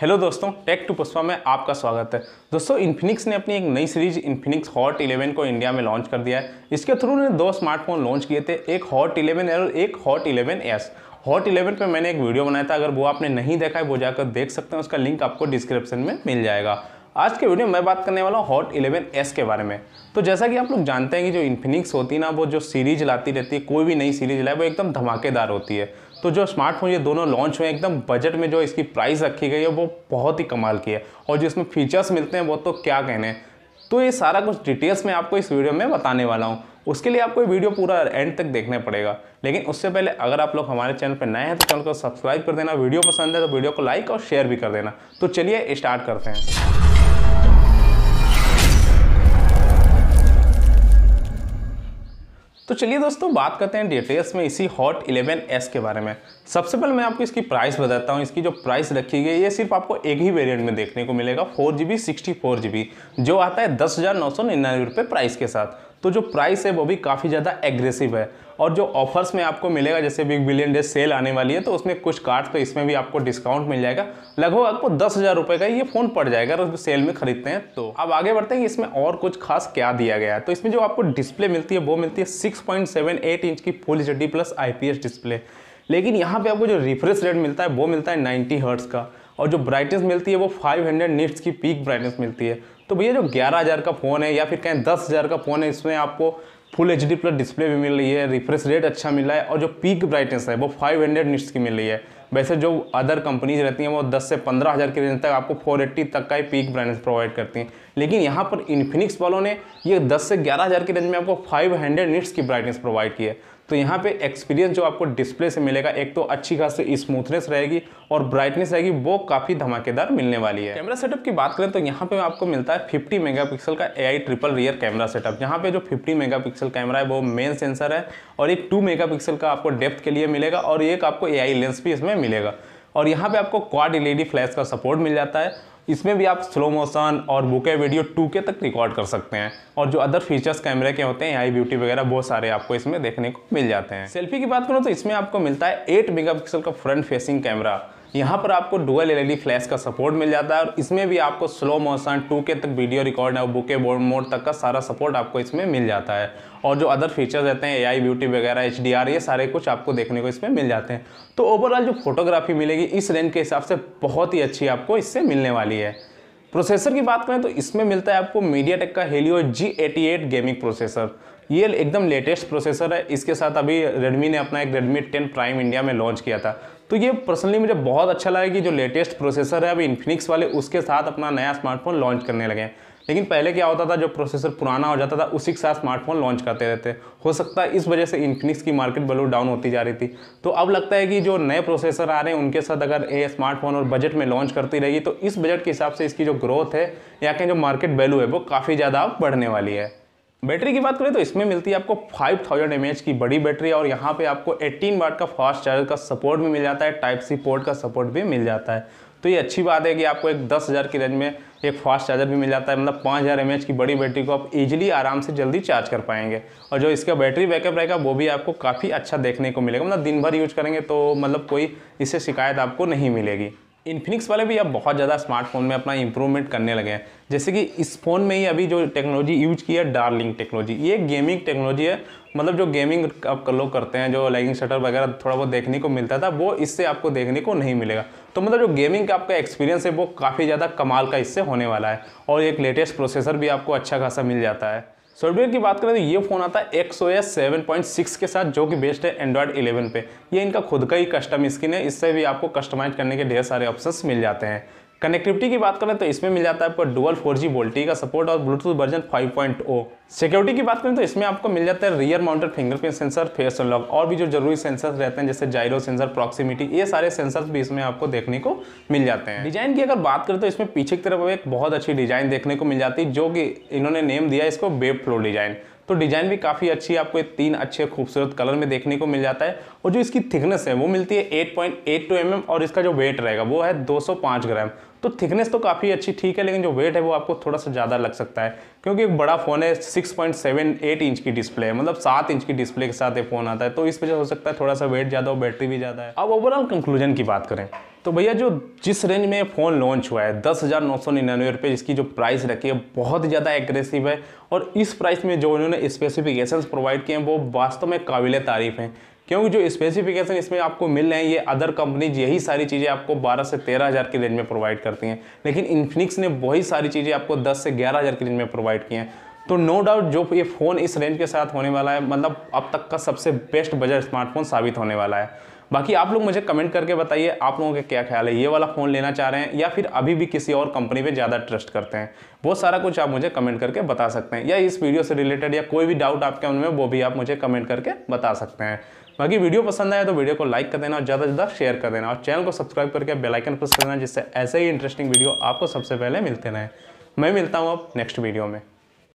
hello दोस्तों take to Pushpa में आपका स्वागत है दोस्तों इन्फिनिक्स ने अपनी एक नई सीरीज इन्फिनिक्स हॉट 11 को इंडिया में लॉन्च कर दिया है इसके थ्रू ने दो स्मार्टफोन लॉन्च किए थे एक हॉट 11 और एक हॉट एस हॉट 11 पे मैंने एक वीडियो बनाया था अगर वो आपने नहीं देखा है वो जाकर देख सकते हैं उसका लिंक आपको डिस्क्रिप्शन में मिल जाएगा आज के वीडियो में मैं बात करने वाला हूँ हॉट 11s के बारे में तो जैसा कि आप लोग जानते हैं कि जो इन्फिनिक्स होती है ना वो जो सीरीज लाती रहती है कोई भी नई सीरीज लाए वो एकदम धमाकेदार होती है तो जो स्मार्टफोन ये दोनों लॉन्च हुए एकदम बजट में जो इसकी प्राइस रखी गई है वो बहुत ही कमाल की है और जो इसमें फीचर्स मिलते हैं वो तो क्या कहने हैं तो ये सारा कुछ डिटेल्स में आपको इस वीडियो में बताने वाला हूँ उसके लिए आपको वीडियो पूरा एंड तक देखना पड़ेगा लेकिन उससे पहले अगर आप लोग हमारे चैनल पर नए हैं तो चैनल को सब्सक्राइब कर देना वीडियो पसंद है तो वीडियो को लाइक और शेयर भी कर देना तो चलिए स्टार्ट करते हैं तो चलिए दोस्तों बात करते हैं डिटेल्स में इसी हॉट 11S के बारे में सबसे पहले मैं आपको इसकी प्राइस बताता हूँ इसकी जो प्राइस रखी गई ये सिर्फ आपको एक ही वेरिएंट में देखने को मिलेगा फोर जी जो आता है दस हज़ार नौ सौ निन्यानवे प्राइस के साथ तो जो प्राइस है वो भी काफ़ी ज़्यादा एग्रेसिव है और जो ऑफर्स में आपको मिलेगा जैसे बिग बिलियन डे सेल आने वाली है तो उसमें कुछ कार्ड तो इसमें भी आपको डिस्काउंट मिल जाएगा लगभग आपको दस हज़ार रुपये का ये फ़ोन पड़ जाएगा अगर सेल में खरीदते हैं तो अब आगे बढ़ते हैं इसमें और कुछ खास क्या दिया गया है तो इसमें जो आपको डिस्प्ले मिलती है वो मिलती है सिक्स इंच की full H plus I display लेकिन यहाँ पर आपको जो रिफ्रेश रेट मिलता है वो मिलता है नाइन्टी हर्ट्स का और जो ब्राइटनेस मिलती है वो 500 हंड्रेड की पीक ब्राइटनेस मिलती है तो भैया जो ग्यारह हज़ार का फ़ोन है या फिर कहें दस हज़ार का फ़ोन है इसमें आपको full H D plus display भी मिल रही है रिफ्रेश रेट अच्छा मिला है और जो पीक ब्राइटनेस है वो फाइव हंड्रेड निट्स की मिल रही है वैसे जो अदर कंपनीज रहती हैं वो दस से पंद्रह हज़ार की रेंज तक आपको फोर एट्टी तक का ही पीक ब्राइटनेस प्रोवाइड करती हैं लेकिन यहाँ पर इन्फिनिक्स वालों ने ये दस से ग्यारह हज़ार की रेंज में आपको फाइव हंड्रेड निट्स की ब्राइटनेस प्रोवाइड की है तो यहाँ पे एक्सपीरियंस जो आपको डिस्प्ले से मिलेगा एक तो अच्छी खासी स्मूथनेस रहेगी और ब्राइटनेस रहेगी वो काफ़ी धमाकेदार मिलने वाली है कैमरा सेटअप की बात करें तो यहाँ पे आपको मिलता है 50 मेगापिक्सल का a triple rear camera setup यहाँ पे जो 50 मेगापिक्सल कैमरा है वो मेन सेंसर है और एक टू मेगा का आपको डेप्थ के लिए मिलेगा और एक आपको ए लेंस भी इसमें मिलेगा और यहाँ पर आपको क्वाड एल फ्लैश का सपोर्ट मिल जाता है इसमें भी आप स्लो मोशन और बुके वीडियो 2K तक रिकॉर्ड कर सकते हैं और जो अदर फीचर्स कैमरे के होते हैं आई ब्यूटी वगैरह बहुत सारे आपको इसमें देखने को मिल जाते हैं सेल्फी की बात करूँ तो इसमें आपको मिलता है एट मेगा का फ्रंट फेसिंग कैमरा यहाँ पर आपको डुअल एल फ्लैश का सपोर्ट मिल जाता है और इसमें भी आपको स्लो मोशन 2K तक वीडियो रिकॉर्ड और बुके बोर्ड मोड तक का सारा सपोर्ट आपको इसमें मिल जाता है और जो अदर फीचर्स रहते हैं एआई ब्यूटी वगैरह एच ये सारे कुछ आपको देखने को इसमें मिल जाते हैं तो ओवरऑल जो फोटोग्राफी मिलेगी इस रेंज के हिसाब से बहुत ही अच्छी आपको इससे मिलने वाली है प्रोसेसर की बात करें तो इसमें मिलता है आपको मीडिया का हेलियो जी गेमिंग प्रोसेसर ये एकदम लेटेस्ट प्रोसेसर है इसके साथ अभी रेडमी ने अपना एक रेडमी 10 प्राइम इंडिया में लॉन्च किया था तो ये पर्सनली मुझे बहुत अच्छा लगा कि जो लेटेस्ट प्रोसेसर है अभी इन्फिनिक्स वाले उसके साथ अपना नया स्मार्टफोन लॉन्च करने लगे हैं लेकिन पहले क्या होता था जो प्रोसेसर पुराना हो जाता था उसी के साथ स्मार्टफोन लॉन्च करते रहते हो सकता है इस वजह से इन्फिनिक्स की मार्केट वैल्यू डाउन होती जा रही थी तो अब लगता है कि जो नए प्रोसेसर आ रहे हैं उनके साथ अगर ए स्मार्टफोन और बजट में लॉन्च करती रहेगी तो इस बजट के हिसाब से इसकी जो ग्रोथ है या कहीं जो मार्केट वैल्यू है वो काफ़ी ज़्यादा बढ़ने वाली है बैटरी की बात करें तो इसमें मिलती है आपको 5000 थाउजेंड की बड़ी बैटरी और यहाँ पे आपको 18 वाट का फास्ट चार्जर का सपोर्ट भी मिल जाता है टाइप सी पोर्ट का सपोर्ट भी मिल जाता है तो ये अच्छी बात है कि आपको एक दस हज़ार की रेंज में एक फास्ट चार्जर भी मिल जाता है मतलब पाँच हज़ार एम की बड़ी बैटरी को आप ईजिली आराम से जल्दी चार्ज कर पाएंगे और जो इसका बैटरी बैकअप रहेगा वो भी आपको काफ़ी अच्छा देखने को मिलेगा मतलब दिन भर यूज करेंगे तो मतलब कोई इससे शिकायत आपको नहीं मिलेगी इन्फिनिक्स वाले भी अब बहुत ज़्यादा स्मार्टफोन में अपना इंप्रूवमेंट करने लगे हैं जैसे कि इस फ़ोन में ही अभी जो टेक्नोलॉजी यूज की है डार्लिंग टेक्नोलॉजी ये गेमिंग टेक्नोलॉजी है मतलब जो गेमिंग आप लोग करते हैं जो लैगिंग शटर वगैरह थोड़ा बहुत देखने को मिलता था वो इससे आपको देखने को नहीं मिलेगा तो मतलब जो गेमिंग का आपका एक्सपीरियंस है वो काफ़ी ज़्यादा कमाल का इससे होने वाला है और एक लेटेस्ट प्रोसेसर भी आपको अच्छा खासा मिल जाता है सॉफ्टवेयर की बात करें तो ये फ़ोन आता है एस सेवन पॉइंट सिक्स के साथ जो कि बेस्ट है एंड्रॉयड इलेवन पे ये इनका खुद का ही कस्टम स्किन है इससे भी आपको कस्टमाइज करने के ढेर सारे ऑप्शंस मिल जाते हैं कनेक्टिविटी की बात करें तो इसमें मिल जाता है आपको डुअल फोर जी वोल्टी का सपोर्ट और ब्लूटूथ वर्जन 5.0 सिक्योरिटी की बात करें तो इसमें आपको मिल जाता है rear mounted fingerprint sensor face unlock और भी जो जरूरी सेंसर्स रहते हैं जैसे जायरो सेंसर प्रॉक्सिमिटी ये सारे सेंसर्स भी इसमें आपको देखने को मिल जाते हैं डिजाइन की अगर बात करें तो इसमें पीछे की तरफ एक बहुत अच्छी डिजाइन देखने को मिल जाती है जो कि इन्होंने नेम दिया इसको बेब फ्लो डिजाइन तो डिजाइन भी काफ़ी अच्छी आपको तीन अच्छे खूबसूरत कलर में देखने को मिल जाता है और जो इसकी थिकनेस है वो मिलती है eight point eight two M M और इसका जो वेट रहेगा वो है दो सौ पाँच ग्राम तो थिकनेस तो काफ़ी अच्छी ठीक है लेकिन जो वेट है वो आपको थोड़ा सा ज़्यादा लग सकता है क्योंकि एक बड़ा फ़ोन है 6.78 इंच की डिस्प्ले है मतलब 7 इंच की डिस्प्ले के साथ ये फ़ोन आता है तो इस वजह हो सकता है थोड़ा सा वेट ज़्यादा हो बैटरी भी ज़्यादा है अब ओवरऑल कंक्लूजन की बात करें तो भैया जो जिस रेंज में फ़ोन लॉन्च हुआ है दस हज़ार नौ सौ निन्यानवे रुपये जिसकी जो प्राइस रखी है बहुत ज़्यादा एग्रेसिव है और इस प्राइस में जो इन्होंने स्पेसिफिकेशंस प्रोवाइड किए हैं वो वास्तव में काबिल तारीफ़ हैं क्योंकि जो स्पेसिफिकेशन इसमें आपको मिल रहे हैं ये अदर कंपनीज यही सारी चीज़ें आपको 12 से 13000 की रेंज में प्रोवाइड करती हैं लेकिन इन्फिनिक्स ने वही सारी चीज़ें आपको 10 से 11000 की रेंज में प्रोवाइड की हैं तो नो डाउट जो ये फ़ोन इस रेंज के साथ होने वाला है मतलब अब तक का सबसे बेस्ट बजट स्मार्टफोन साबित होने वाला है बाकी आप लोग मुझे कमेंट करके बताइए आप लोगों के क्या ख्याल है ये वाला फ़ोन लेना चाह रहे हैं या फिर अभी भी किसी और कंपनी पर ज़्यादा ट्रस्ट करते हैं वो सारा कुछ आप मुझे कमेंट करके बता सकते हैं या इस वीडियो से रिलेटेड या कोई भी डाउट आपके उनमें वो भी आप मुझे कमेंट करके बता सकते हैं बाकी वीडियो पसंद आया तो वीडियो को लाइक कर देना और ज़्यादा से ज़्यादा शेयर कर देना और चैनल को सब्सक्राइब करके बेलाइकन प्रेस कर देना जिससे ऐसे ही इंटरेस्टिंग वीडियो आपको सबसे पहले मिलते रहें मैं मिलता हूँ अब नेक्स्ट वीडियो में